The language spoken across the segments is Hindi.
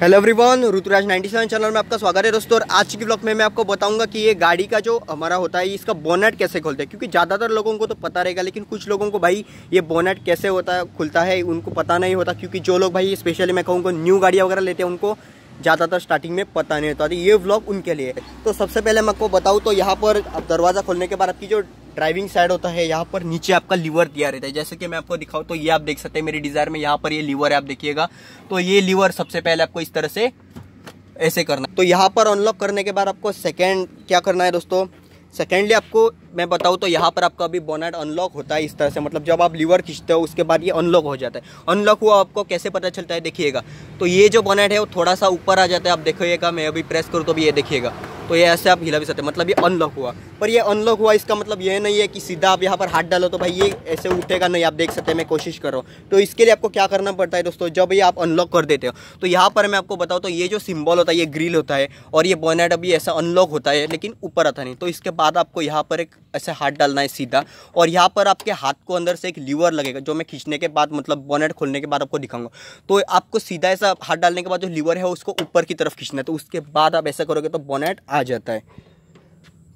हेलो एवरीवन ऋतुराज 97 चैनल में आपका स्वागत है दोस्तों और आज की ब्लॉग में मैं आपको बताऊंगा कि ये गाड़ी का जो हमारा होता है इसका बोनेट कैसे खोलते हैं क्योंकि ज़्यादातर लोगों को तो पता रहेगा लेकिन कुछ लोगों को भाई ये बोनेट कैसे होता है खुलता है उनको पता नहीं होता क्योंकि जो लोग भाई स्पेशली मैं कहूँगा न्यू गाड़ियाँ वगैरह लेते हैं उनको ज़्यादातर स्टार्टिंग में पता नहीं होता तो ये ब्लॉग उनके लिए तो सबसे पहले मैं आपको बताऊँ तो यहाँ पर दरवाज़ा खोलने के बाद आपकी जो ड्राइविंग साइड होता है यहाँ पर नीचे आपका लीवर दिया रहता है जैसे कि मैं आपको दिखाऊँ तो ये आप देख सकते हैं मेरी डिजायर में यहाँ पर ये लीवर है आप देखिएगा तो ये लीवर सबसे पहले आपको इस तरह से ऐसे करना तो यहाँ पर अनलॉक करने के बाद आपको सेकेंड क्या करना है दोस्तों सेकेंडली आपको मैं बताऊँ तो यहाँ पर आपका अभी बोनेट अनलॉक होता है इस तरह से मतलब जब आप लीवर खींचते हो उसके बाद ये अनलॉक हो जाता है अनलॉक हुआ आपको कैसे पता चलता है देखिएगा तो ये जो बोनेट है वो थोड़ा सा ऊपर आ जाता है आप देखिएगा मैं अभी प्रेस करूँ तो भी ये देखिएगा तो ये ऐसे आप हिला भी सकते हैं मतलब ये अनलॉक हुआ पर ये अनलॉक हुआ इसका मतलब ये नहीं है कि सीधा आप यहाँ पर हाथ डालो तो भाई ये ऐसे उठेगा नहीं आप देख सकते हैं मैं कोशिश कर रहा हूँ तो इसके लिए आपको क्या करना पड़ता है दोस्तों जब ये आप अनलॉक कर देते हो तो यहाँ पर मैं आपको बताऊँ तो ये जो सिम्बॉल होता है ये ग्रिल होता है और ये बोनेट अभी ऐसा अनलॉक होता है लेकिन ऊपर आता नहीं तो इसके बाद आपको यहाँ पर एक ऐसे हाथ डालना है सीधा और यहाँ पर आपके हाथ को अंदर से एक लीवर लगेगा जो मैं खींचने के बाद मतलब बोनेट खोलने के बाद आपको दिखाऊंगा तो आपको सीधा ऐसा हाथ डालने के बाद जो लीवर है उसको ऊपर की तरफ खींचना है तो उसके बाद आप ऐसा करोगे तो बोनेट आ जाता है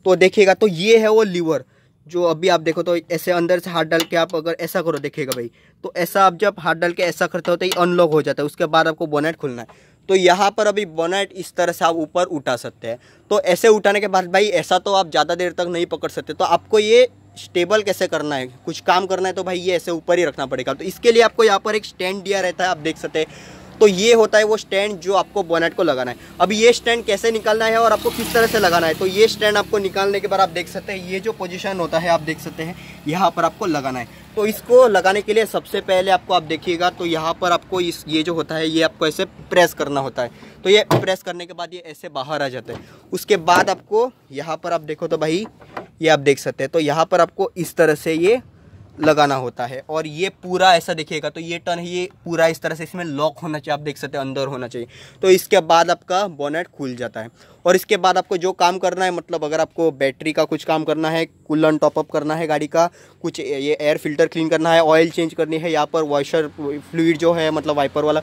तो देखिएगा तो ये है वो लीवर जो अभी आप देखो तो ऐसे अंदर से हाथ डाल के आप अगर ऐसा करो देखिएगा भाई तो ऐसा आप जब हाथ डाल के ऐसा करते हो तो ये अनलॉक हो जाता है उसके बाद आपको बोनेट खुलना है तो यहाँ पर अभी बोनेट इस तरह से आप ऊपर उठा सकते हैं तो ऐसे उठाने के बाद भाई ऐसा तो आप ज़्यादा देर तक नहीं पकड़ सकते तो आपको ये स्टेबल कैसे करना है कुछ काम करना है तो भाई ये ऐसे ऊपर ही रखना पड़ेगा तो इसके लिए आपको यहाँ पर एक स्टैंड दिया रहता है आप देख सकते हैं तो ये होता है वो स्टैंड जो आपको बोनेट को लगाना है अब ये स्टैंड कैसे निकालना है और आपको किस तरह से लगाना है तो ये स्टैंड आपको निकालने के बाद आप देख सकते हैं ये जो पोजिशन होता है आप देख सकते हैं यहाँ पर आपको लगाना है तो इसको लगाने के लिए सबसे पहले आपको आप देखिएगा तो यहाँ पर आपको इस ये जो होता है ये आपको ऐसे प्रेस करना होता है तो ये प्रेस करने के बाद ये ऐसे बाहर आ जाते हैं उसके बाद आपको यहाँ पर आप देखो तो भाई ये आप देख सकते हैं तो यहाँ पर आपको इस तरह से ये लगाना होता है और ये पूरा ऐसा देखिएगा तो ये टर्न ये पूरा इस तरह से इसमें लॉक होना चाहिए आप देख सकते हैं अंदर होना चाहिए तो इसके बाद आपका बोनेट खुल जाता है और इसके बाद आपको जो काम करना है मतलब अगर आपको बैटरी का कुछ काम करना है कूलन टॉपअप करना है गाड़ी का कुछ ये एयर फिल्टर क्लीन करना है ऑयल चेंज करनी है यहाँ पर वॉशर फ्लूड जो है मतलब वाइपर वाला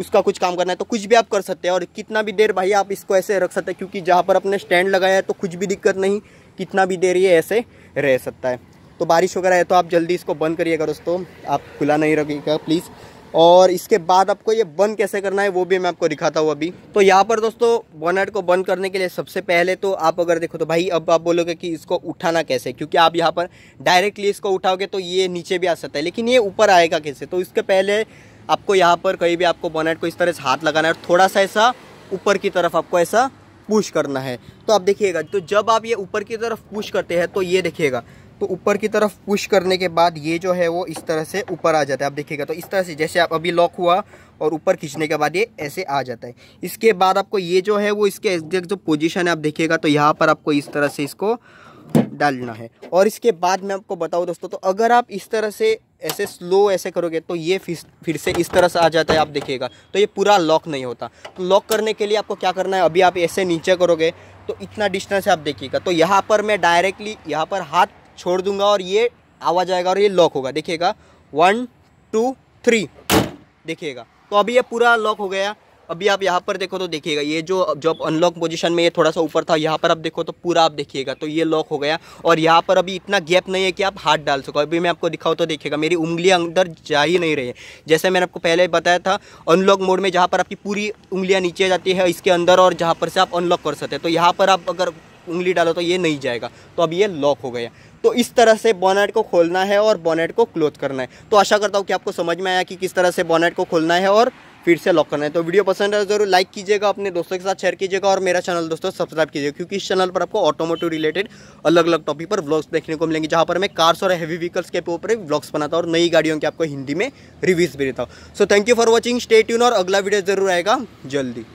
उसका कुछ काम करना है तो कुछ भी आप कर सकते हैं और कितना भी देर भाई आप इसको ऐसे रख सकते हैं क्योंकि जहाँ पर आपने स्टैंड लगाया है तो कुछ भी दिक्कत नहीं कितना भी देर ये ऐसे रह सकता है तो बारिश वगैरह है तो आप जल्दी इसको बंद करिएगा दोस्तों आप खुला नहीं रखिएगा प्लीज़ और इसके बाद आपको ये बंद कैसे करना है वो भी मैं आपको दिखाता हूँ अभी तो यहाँ पर दोस्तों बोनट को बंद करने के लिए सबसे पहले तो आप अगर देखो तो भाई अब आप बोलोगे कि इसको उठाना कैसे क्योंकि आप यहाँ पर डायरेक्टली इसको उठाओगे तो ये नीचे भी आ सकता है लेकिन ये ऊपर आएगा कैसे तो इसके पहले आपको यहाँ पर कहीं भी आपको बोनट को इस तरह से हाथ लगाना है और थोड़ा सा ऐसा ऊपर की तरफ आपको ऐसा पुश करना है तो आप देखिएगा तो जब आप ये ऊपर की तरफ पुश करते हैं तो ये देखिएगा तो ऊपर की तरफ पुश करने के बाद ये जो है वो इस तरह से ऊपर आ जाता है आप देखिएगा तो इस तरह से जैसे आप अभी लॉक हुआ और ऊपर खींचने के बाद ये ऐसे आ जाता है इसके बाद आपको ये जो है वो इसके एग्जैक्ट जो पोजीशन है आप देखिएगा तो यहाँ पर आपको इस तरह से इसको डालना है और इसके बाद मैं आपको बताऊँ दोस्तों तो अगर आप इस तरह से ऐसे स्लो ऐसे करोगे तो ये फिर फिर से इस तरह से आ जाता है आप देखिएगा तो ये पूरा लॉक नहीं होता तो लॉक करने के लिए आपको क्या करना है अभी आप ऐसे नीचे करोगे तो इतना डिस्टेंस आप देखिएगा तो यहाँ पर मैं डायरेक्टली यहाँ पर हाथ छोड़ दूंगा और ये आवाज़ आएगा और ये लॉक होगा देखिएगा वन टू थ्री देखिएगा तो अभी ये पूरा लॉक हो गया अभी आप यहाँ पर देखो तो देखिएगा ये जो जब अनलॉक पोजीशन में ये थोड़ा सा ऊपर था यहाँ पर आप देखो तो पूरा आप देखिएगा तो ये लॉक हो गया और यहाँ पर अभी इतना गैप नहीं है कि आप हाथ डाल सको अभी मैं आपको दिखाऊँ तो देखिएगा मेरी उंगलियाँ अंदर जा ही नहीं रही है जैसे मैंने आपको पहले बताया था अनलॉक मोड में जहाँ पर आपकी पूरी उंगलियाँ नीचे जाती है इसके अंदर और जहाँ पर से आप अनलॉक कर सकते हैं तो यहाँ पर आप अगर उंगली डालो तो ये नहीं जाएगा तो अब ये लॉक हो गया तो इस तरह से बॉनेट को खोलना है और बॉनेट को क्लोज करना है तो आशा करता हूँ कि आपको समझ में आया कि किस तरह से बॉनेट को खोलना है और फिर से लॉक करना है तो वीडियो पसंद है तो जरूर लाइक कीजिएगा अपने दोस्तों के साथ शेयर कीजिएगा और मेरा चैनल दोस्तों सब्सक्राइब कीजिएगा क्योंकि इस चैनल पर आपको ऑटोमोटिव रिलेटेड अलग अलग टॉपिक पर ब्लॉग्स देखने को मिलेंगे जहाँ पर मैं कार्स और हैवी व्हीकल्स के ऊपर ब्लॉग्स बनाता हूँ और नई गाड़ियों के आपको हिंदी में रिव्यूज़ भी देता हूँ so thank you for watching stay यून और अगला वीडियो जरूर आएगा जल्दी